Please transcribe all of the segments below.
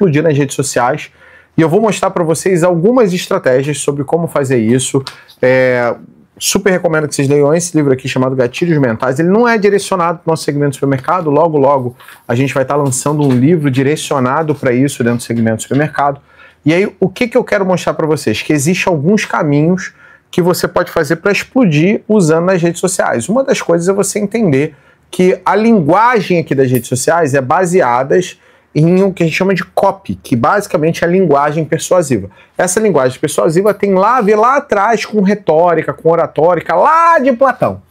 explodir nas redes sociais. E eu vou mostrar para vocês algumas estratégias sobre como fazer isso. É, super recomendo que vocês leiam esse livro aqui chamado Gatilhos Mentais. Ele não é direcionado para o nosso segmento supermercado. Logo, logo a gente vai estar tá lançando um livro direcionado para isso dentro do segmento supermercado. E aí, o que, que eu quero mostrar para vocês? Que existem alguns caminhos que você pode fazer para explodir usando as redes sociais. Uma das coisas é você entender que a linguagem aqui das redes sociais é baseadas em o que a gente chama de copy, que basicamente é a linguagem persuasiva. Essa linguagem persuasiva tem lá a ver lá atrás com retórica, com oratórica, lá de Platão.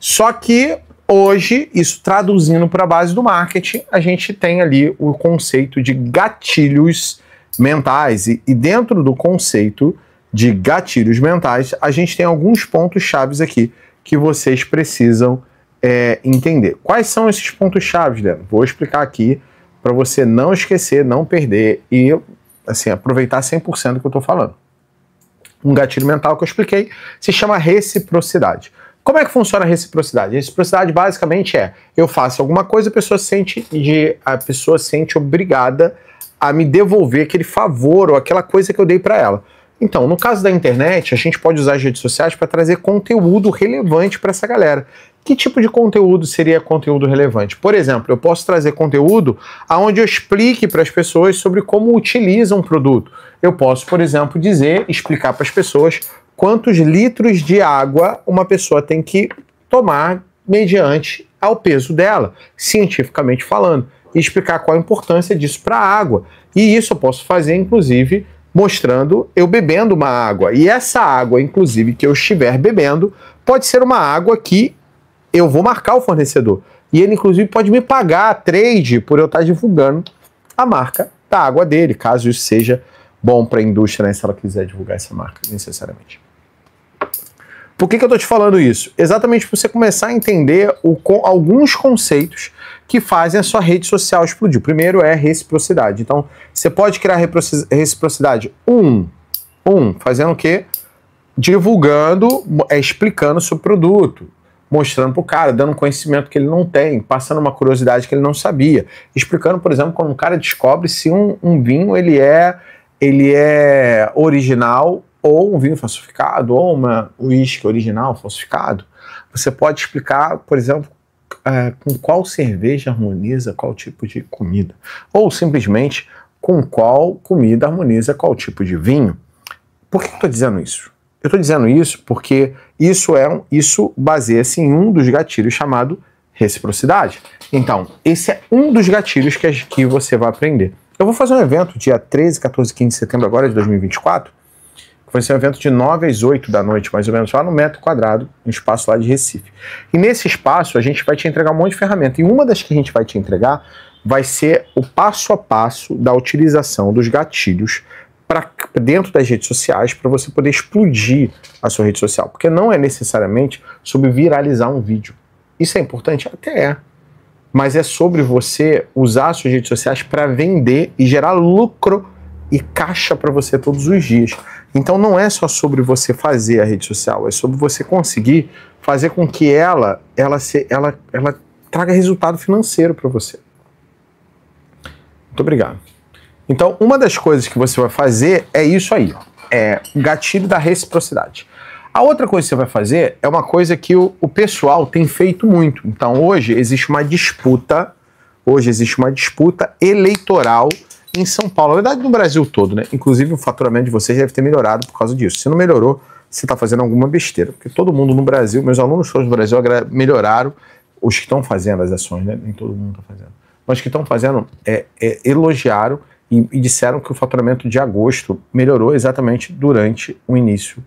Só que hoje, isso traduzindo para a base do marketing, a gente tem ali o conceito de gatilhos mentais. E, e dentro do conceito de gatilhos mentais, a gente tem alguns pontos chaves aqui que vocês precisam é, entender. Quais são esses pontos chaves, Débora? Vou explicar aqui para você não esquecer, não perder e assim aproveitar 100% do que eu estou falando. Um gatilho mental que eu expliquei se chama reciprocidade. Como é que funciona a reciprocidade? A reciprocidade basicamente é: eu faço alguma coisa, a pessoa sente de a pessoa sente obrigada a me devolver aquele favor ou aquela coisa que eu dei para ela. Então, no caso da internet, a gente pode usar as redes sociais para trazer conteúdo relevante para essa galera que tipo de conteúdo seria conteúdo relevante? Por exemplo, eu posso trazer conteúdo aonde eu explique para as pessoas sobre como utilizam um produto. Eu posso, por exemplo, dizer, explicar para as pessoas quantos litros de água uma pessoa tem que tomar mediante ao peso dela, cientificamente falando, e explicar qual a importância disso para a água. E isso eu posso fazer, inclusive, mostrando eu bebendo uma água. E essa água, inclusive, que eu estiver bebendo, pode ser uma água que eu vou marcar o fornecedor. E ele, inclusive, pode me pagar a trade por eu estar divulgando a marca da água dele, caso isso seja bom para a indústria, né, se ela quiser divulgar essa marca, necessariamente. Por que, que eu estou te falando isso? Exatamente para você começar a entender o, com, alguns conceitos que fazem a sua rede social explodir. O primeiro é reciprocidade. Então, você pode criar reciprocidade. Um, um fazendo o quê? Divulgando, é, explicando o seu produto mostrando para o cara, dando um conhecimento que ele não tem, passando uma curiosidade que ele não sabia, explicando, por exemplo, como um cara descobre se um, um vinho ele é ele é original ou um vinho falsificado ou uma uísque original falsificado. Você pode explicar, por exemplo, é, com qual cerveja harmoniza qual tipo de comida, ou simplesmente com qual comida harmoniza qual tipo de vinho. Por que eu estou dizendo isso? Eu estou dizendo isso porque isso é um, isso baseia-se em um dos gatilhos chamado reciprocidade. Então, esse é um dos gatilhos que, que você vai aprender. Eu vou fazer um evento dia 13, 14, 15 de setembro agora de 2024, que vai ser um evento de 9 às 8 da noite, mais ou menos, lá no metro quadrado, um espaço lá de Recife. E nesse espaço a gente vai te entregar um monte de ferramenta. E uma das que a gente vai te entregar vai ser o passo a passo da utilização dos gatilhos para dentro das redes sociais para você poder explodir a sua rede social. Porque não é necessariamente sobre viralizar um vídeo. Isso é importante? Até é. Mas é sobre você usar as suas redes sociais para vender e gerar lucro e caixa para você todos os dias. Então não é só sobre você fazer a rede social, é sobre você conseguir fazer com que ela ela se, ela, ela traga resultado financeiro para você. Muito obrigado. Então, uma das coisas que você vai fazer é isso aí, ó, é gatilho da reciprocidade. A outra coisa que você vai fazer é uma coisa que o, o pessoal tem feito muito. Então, hoje existe uma disputa, hoje existe uma disputa eleitoral em São Paulo, na verdade no Brasil todo, né? Inclusive o faturamento de vocês deve ter melhorado por causa disso. Se não melhorou, você está fazendo alguma besteira, porque todo mundo no Brasil, meus alunos todos no Brasil melhoraram, os que estão fazendo as ações, né? Nem todo mundo está fazendo. Mas os que estão fazendo é, é, elogiaram e, e disseram que o faturamento de agosto melhorou exatamente durante o início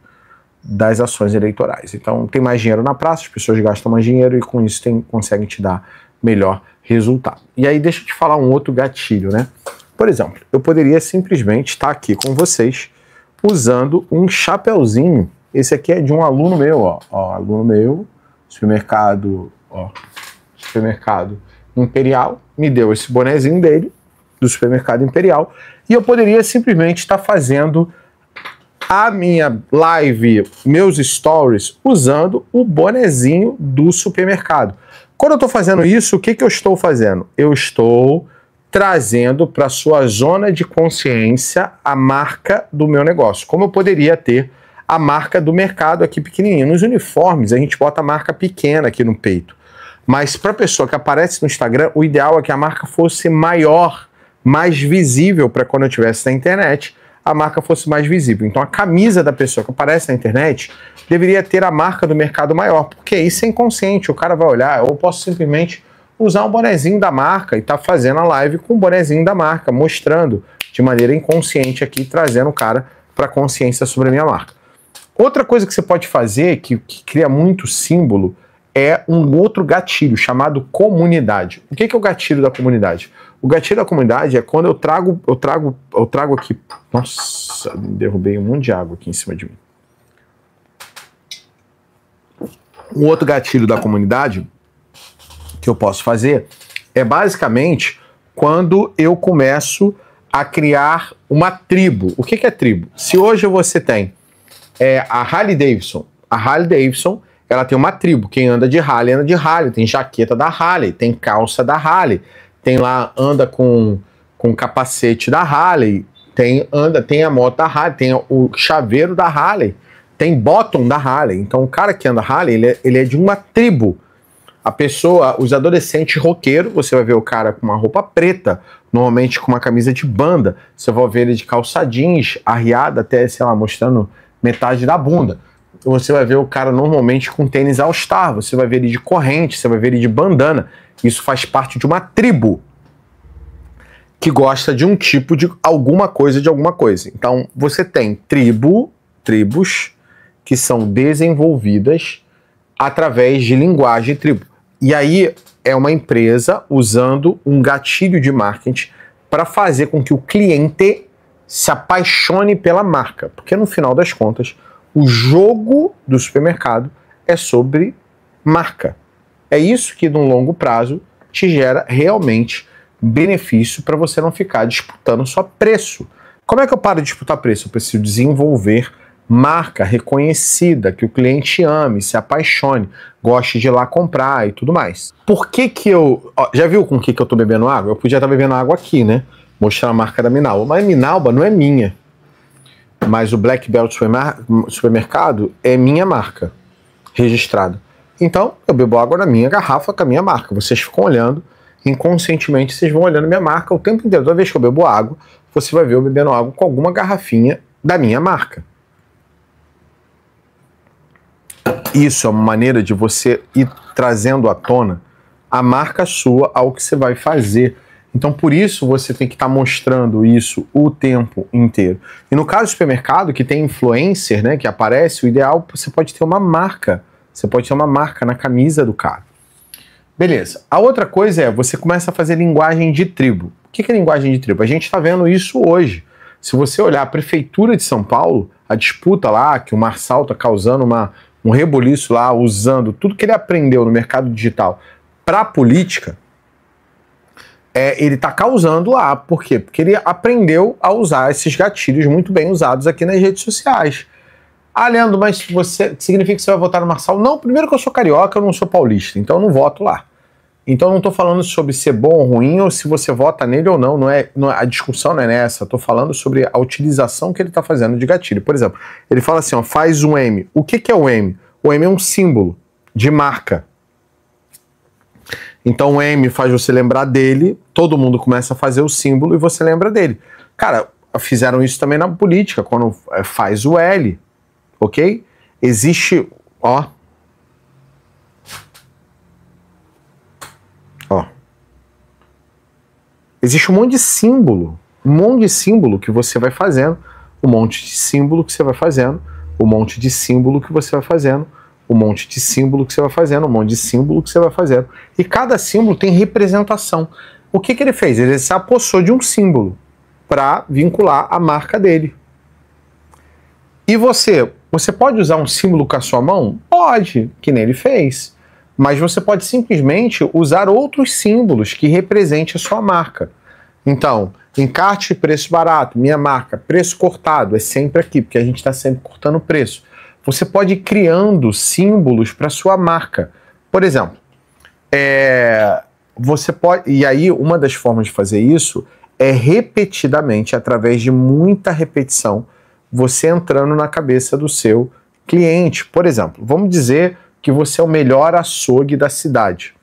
das ações eleitorais. Então, tem mais dinheiro na praça, as pessoas gastam mais dinheiro e com isso tem, conseguem te dar melhor resultado. E aí, deixa eu te falar um outro gatilho, né? Por exemplo, eu poderia simplesmente estar aqui com vocês usando um chapéuzinho. Esse aqui é de um aluno meu, ó, ó aluno meu, supermercado, ó, supermercado Imperial, me deu esse bonezinho dele do supermercado Imperial e eu poderia simplesmente estar fazendo a minha live, meus stories, usando o bonezinho do supermercado. Quando eu estou fazendo isso, o que, que eu estou fazendo? Eu estou trazendo para sua zona de consciência a marca do meu negócio. Como eu poderia ter a marca do mercado aqui pequenininho Nos uniformes a gente bota a marca pequena aqui no peito. Mas para a pessoa que aparece no Instagram, o ideal é que a marca fosse maior mais visível para quando eu estivesse na internet, a marca fosse mais visível. Então a camisa da pessoa que aparece na internet deveria ter a marca do mercado maior, porque isso é inconsciente, o cara vai olhar, ou posso simplesmente usar um bonezinho da marca e tá fazendo a live com o um bonezinho da marca, mostrando de maneira inconsciente aqui, trazendo o cara para consciência sobre a minha marca. Outra coisa que você pode fazer, que, que cria muito símbolo, é um outro gatilho chamado comunidade. O que é o gatilho da comunidade? O gatilho da comunidade é quando eu trago, eu trago, eu trago aqui. Nossa, derrubei um monte de água aqui em cima de mim. Um outro gatilho da comunidade que eu posso fazer é basicamente quando eu começo a criar uma tribo. O que, é tribo? Se hoje você tem é, a Harley Davidson, a Harley Davidson ela tem uma tribo. Quem anda de Harley anda de Harley, tem jaqueta da Harley, tem calça da Harley, tem lá anda com com capacete da Harley, tem anda, tem a moto da Harley, tem o chaveiro da Harley, tem bottom da Harley. Então o cara que anda Harley, ele é, ele é de uma tribo. A pessoa, os adolescentes roqueiro, você vai ver o cara com uma roupa preta, normalmente com uma camisa de banda, você vai ver ele de calça jeans, arriada até, sei lá, mostrando metade da bunda você vai ver o cara normalmente com tênis All-Star, você vai ver ele de corrente, você vai ver ele de bandana. Isso faz parte de uma tribo que gosta de um tipo de alguma coisa de alguma coisa. Então, você tem tribo, tribos que são desenvolvidas através de linguagem tribo. E aí é uma empresa usando um gatilho de marketing para fazer com que o cliente se apaixone pela marca, porque no final das contas, o jogo do supermercado é sobre marca. É isso que, no longo prazo, te gera realmente benefício para você não ficar disputando só preço. Como é que eu paro de disputar preço? Eu preciso desenvolver marca reconhecida, que o cliente ame, se apaixone, goste de ir lá comprar e tudo mais. Por que que eu... Ó, já viu com o que que eu tô bebendo água? Eu podia estar tá bebendo água aqui, né? Mostrar a marca da Minalba. Mas Minalba não é minha mas o Black Belt Supermercado é minha marca registrada. Então, eu bebo água na minha garrafa com a minha marca. Vocês ficam olhando, inconscientemente vocês vão olhando minha marca o tempo inteiro. Toda vez que eu bebo água, você vai ver eu bebendo água com alguma garrafinha da minha marca. Isso é uma maneira de você ir trazendo à tona a marca sua ao que você vai fazer. Então, por isso, você tem que estar tá mostrando isso o tempo inteiro. E no caso do supermercado, que tem influencer, né, que aparece, o ideal, você pode ter uma marca. Você pode ter uma marca na camisa do cara. Beleza. A outra coisa é, você começa a fazer linguagem de tribo. O que é linguagem de tribo? A gente está vendo isso hoje. Se você olhar a Prefeitura de São Paulo, a disputa lá, que o Marçal está causando uma, um reboliço lá, usando tudo que ele aprendeu no mercado digital para a política, é, ele está causando lá. Por quê? Porque ele aprendeu a usar esses gatilhos muito bem usados aqui nas redes sociais. Ah, Leandro, mas você significa que você vai votar no Marçal? Não, primeiro que eu sou carioca, eu não sou paulista, então eu não voto lá. Então eu não estou falando sobre ser bom ou ruim, ou se você vota nele ou não, não é, não é a discussão não é nessa, estou falando sobre a utilização que ele está fazendo de gatilho. Por exemplo, ele fala assim, ó, faz um M. O que, que é o M? O M é um símbolo de marca. Então o M faz você lembrar dele, todo mundo começa a fazer o símbolo e você lembra dele. Cara, fizeram isso também na política, quando é, faz o L, ok? Existe, ó. Ó. Existe um monte de símbolo, um monte de símbolo que você vai fazendo, um monte de símbolo que você vai fazendo, um monte de símbolo que você vai fazendo, um monte de símbolo que você vai fazendo, um monte de símbolo que você vai fazendo. E cada símbolo tem representação. O que, que ele fez? Ele se apossou de um símbolo para vincular a marca dele. E você, você pode usar um símbolo com a sua mão? Pode, que nem ele fez. Mas você pode simplesmente usar outros símbolos que represente a sua marca. Então, encarte preço barato, minha marca, preço cortado, é sempre aqui, porque a gente está sempre cortando o preço. Você pode ir criando símbolos para sua marca. Por exemplo, é, você pode. E aí, uma das formas de fazer isso é repetidamente, através de muita repetição, você entrando na cabeça do seu cliente. Por exemplo, vamos dizer que você é o melhor açougue da cidade.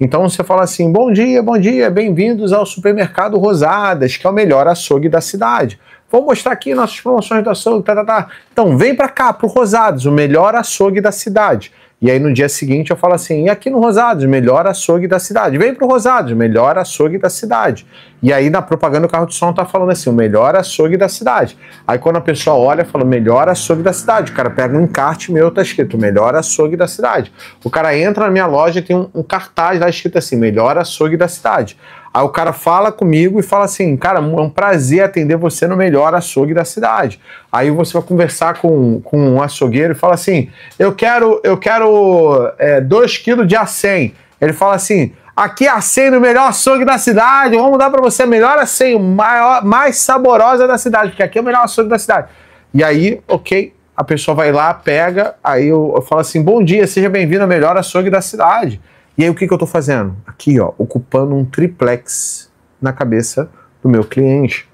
Então você fala assim: bom dia, bom dia, bem-vindos ao supermercado Rosadas, que é o melhor açougue da cidade. Vou mostrar aqui nossas promoções do açougue, tá, tá, tá. Então vem para cá, pro Rosadas, o melhor açougue da cidade. E aí no dia seguinte eu falo assim: e aqui no Rosados, melhor açougue da cidade. Vem pro Rosados, melhor açougue da cidade. E aí na propaganda o carro de som tá falando assim: o melhor açougue da cidade. Aí quando a pessoa olha, fala: melhor açougue da cidade. O cara pega um encarte meu, tá escrito: melhor açougue da cidade. O cara entra na minha loja e tem um, um cartaz lá escrito assim: melhor açougue da cidade. Aí o cara fala comigo e fala assim: cara, é um prazer atender você no melhor açougue da cidade. Aí você vai conversar com, com um açougueiro e fala assim: eu quero, eu quero 2 é, quilos de acém. Ele fala assim: aqui é acém no melhor açougue da cidade, vamos dar para você a melhor acém, maior, mais saborosa da cidade, porque aqui é o melhor açougue da cidade. E aí, ok, a pessoa vai lá, pega, aí eu, eu falo assim: bom dia, seja bem-vindo ao melhor açougue da cidade. E aí o que, que eu estou fazendo? Aqui, ó, ocupando um triplex na cabeça do meu cliente,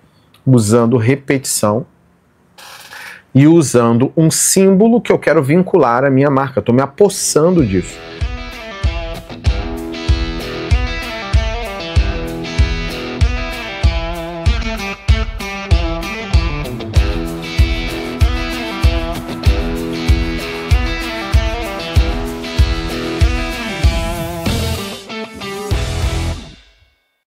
usando repetição e usando um símbolo que eu quero vincular à minha marca. Estou me apossando disso.